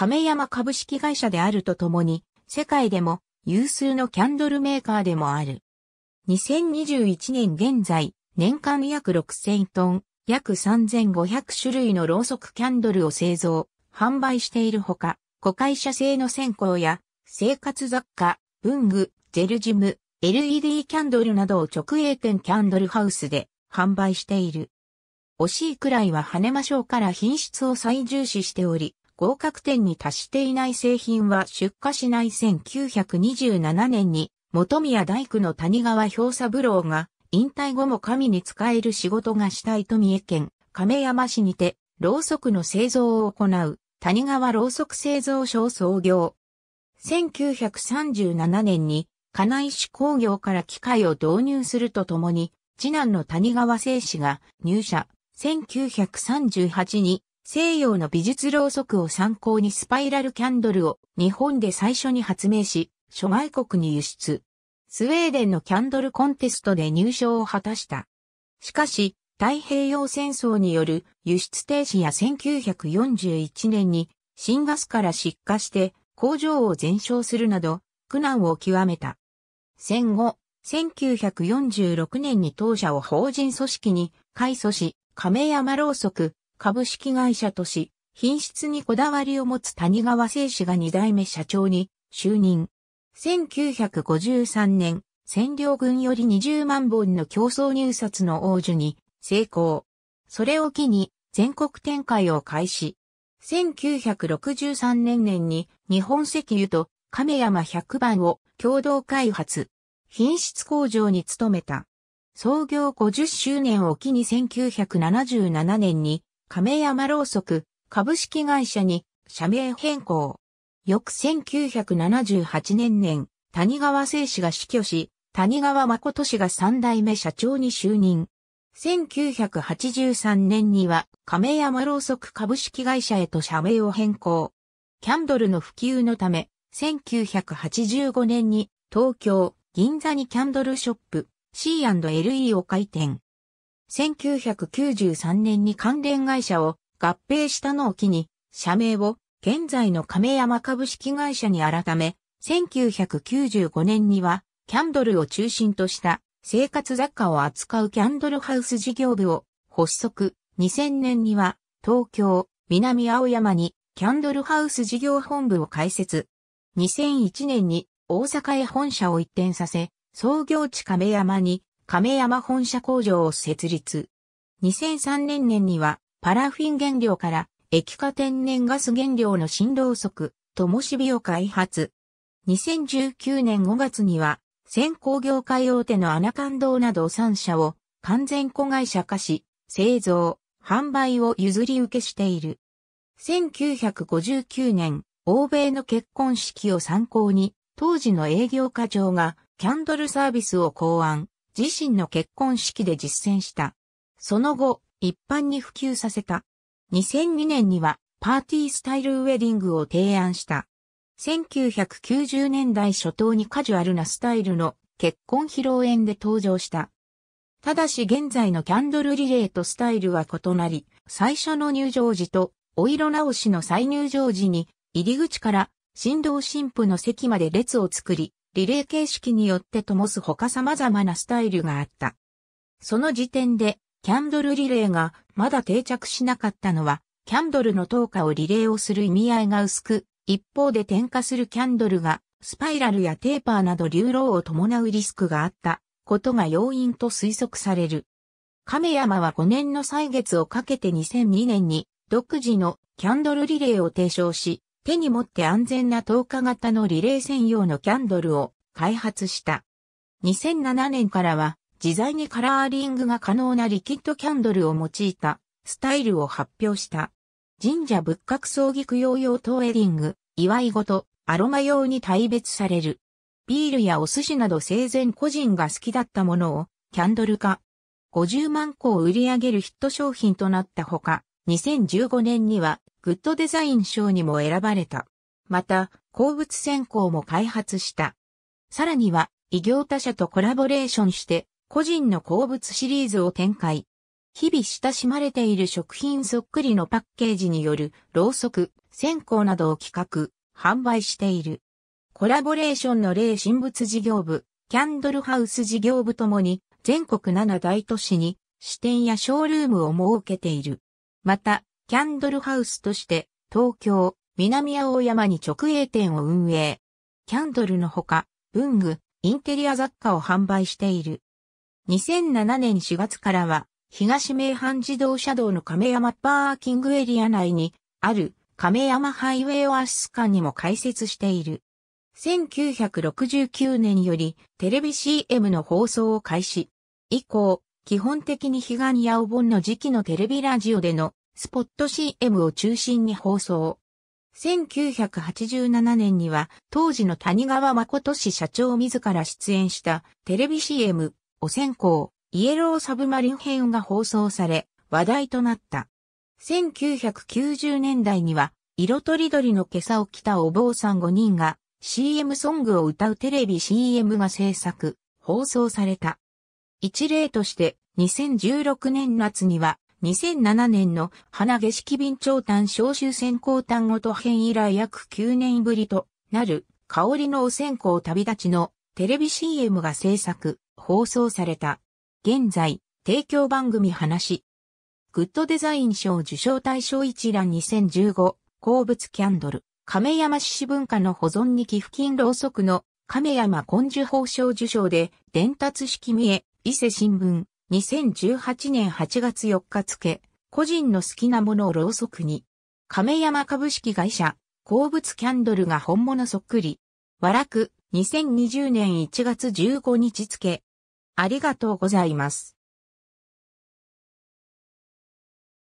亀山株式会社であるとともに、世界でも有数のキャンドルメーカーでもある。2021年現在、年間約6000トン、約3500種類のろうそくキャンドルを製造、販売しているほか、古会社製の線香や、生活雑貨、文具、ジェルジム、LED キャンドルなどを直営店キャンドルハウスで販売している。惜しいくらいは跳ねましょうから品質を最重視しており、合格点に達していない製品は出荷しない1927年に、元宮大工の谷川表佐三郎が、引退後も神に仕える仕事がしたいと三重県亀山市にて、ろうそくの製造を行う、谷川ろうそく製造所を創業。1937年に、金井市工業から機械を導入するとともに、次男の谷川聖氏が入社、1938に西洋の美術ろうそくを参考にスパイラルキャンドルを日本で最初に発明し、諸外国に輸出。スウェーデンのキャンドルコンテストで入賞を果たした。しかし、太平洋戦争による輸出停止や1941年に新ガスから失火して工場を全焼するなど苦難を極めた。戦後、1946年に当社を法人組織に改組し、亀山ろうそく、株式会社とし、品質にこだわりを持つ谷川製紙が2代目社長に就任。1953年、占領軍より20万本の競争入札の王女に成功。それを機に全国展開を開始。1963年年に日本石油と亀山100番を共同開発。品質工場に勤めた。創業50周年を機に1977年に亀山ろうそく株式会社に社名変更。翌1978年年、谷川聖氏が死去し、谷川誠氏が三代目社長に就任。1983年には亀山ろうそく株式会社へと社名を変更。キャンドルの普及のため、1985年に東京、銀座にキャンドルショップ C&LE を開店。1993年に関連会社を合併したのを機に、社名を現在の亀山株式会社に改め、1995年にはキャンドルを中心とした生活雑貨を扱うキャンドルハウス事業部を発足、2000年には東京、南青山にキャンドルハウス事業本部を開設。2001年に大阪へ本社を移転させ、創業地亀山に亀山本社工場を設立。2003年年にはパラフィン原料から液化天然ガス原料の新ろうそく、ともしを開発。2019年5月には先行業界大手のアナカンドなど3社を完全子会社化し、製造、販売を譲り受けしている。1959年、欧米の結婚式を参考に、当時の営業課長がキャンドルサービスを考案。自身の結婚式で実践した。その後、一般に普及させた。2002年にはパーティースタイルウェディングを提案した。1990年代初頭にカジュアルなスタイルの結婚披露宴で登場した。ただし現在のキャンドルリレーとスタイルは異なり、最初の入場時とお色直しの再入場時に入り口から新郎新婦の席まで列を作り、リレー形式によって灯す他様々なスタイルがあった。その時点で、キャンドルリレーがまだ定着しなかったのは、キャンドルの投下をリレーをする意味合いが薄く、一方で点火するキャンドルが、スパイラルやテーパーなど流浪を伴うリスクがあったことが要因と推測される。亀山は5年の歳月をかけて2002年に独自のキャンドルリレーを提唱し、手に持って安全な透過型のリレー専用のキャンドルを開発した。2007年からは自在にカラーリングが可能なリキッドキャンドルを用いたスタイルを発表した。神社仏閣葬儀供養用トーエディング、祝い事、アロマ用に大別される。ビールやお寿司など生前個人が好きだったものをキャンドル化。50万個を売り上げるヒット商品となったほか、2015年にはグッドデザイン賞にも選ばれた。また、鉱物専攻も開発した。さらには、異業他社とコラボレーションして、個人の鉱物シリーズを展開。日々親しまれている食品そっくりのパッケージによる、ろうそく、線香などを企画、販売している。コラボレーションの霊新物事業部、キャンドルハウス事業部ともに、全国7大都市に、支店やショールームを設けている。また、キャンドルハウスとして、東京、南青山に直営店を運営。キャンドルのほか、文具、インテリア雑貨を販売している。2007年4月からは、東名阪自動車道の亀山パーキングエリア内にある亀山ハイウェイオアシス館にも開設している。1969年よりテレビ CM の放送を開始。以降、基本的に彼岸やお盆の時期のテレビラジオでのスポット CM を中心に放送。1987年には当時の谷川誠氏社長自ら出演したテレビ CM お線香イエローサブマリン編が放送され話題となった。1990年代には色とりどりの袈裟を着たお坊さん5人が CM ソングを歌うテレビ CM が制作、放送された。一例として2016年夏には2007年の花景色便長短召集選考単語と編以来約9年ぶりとなる香りのお線香旅立ちのテレビ CM が制作、放送された。現在、提供番組話。グッドデザイン賞受賞対象一覧2015、鉱物キャンドル、亀山市文化の保存に寄付金ろうそくの亀山根樹法賞受賞で伝達式見え、伊勢新聞、2018年8月4日付、個人の好きなものをろうそくに、亀山株式会社、鉱物キャンドルが本物そっくり、和楽、2020年1月15日付、ありがとうございます。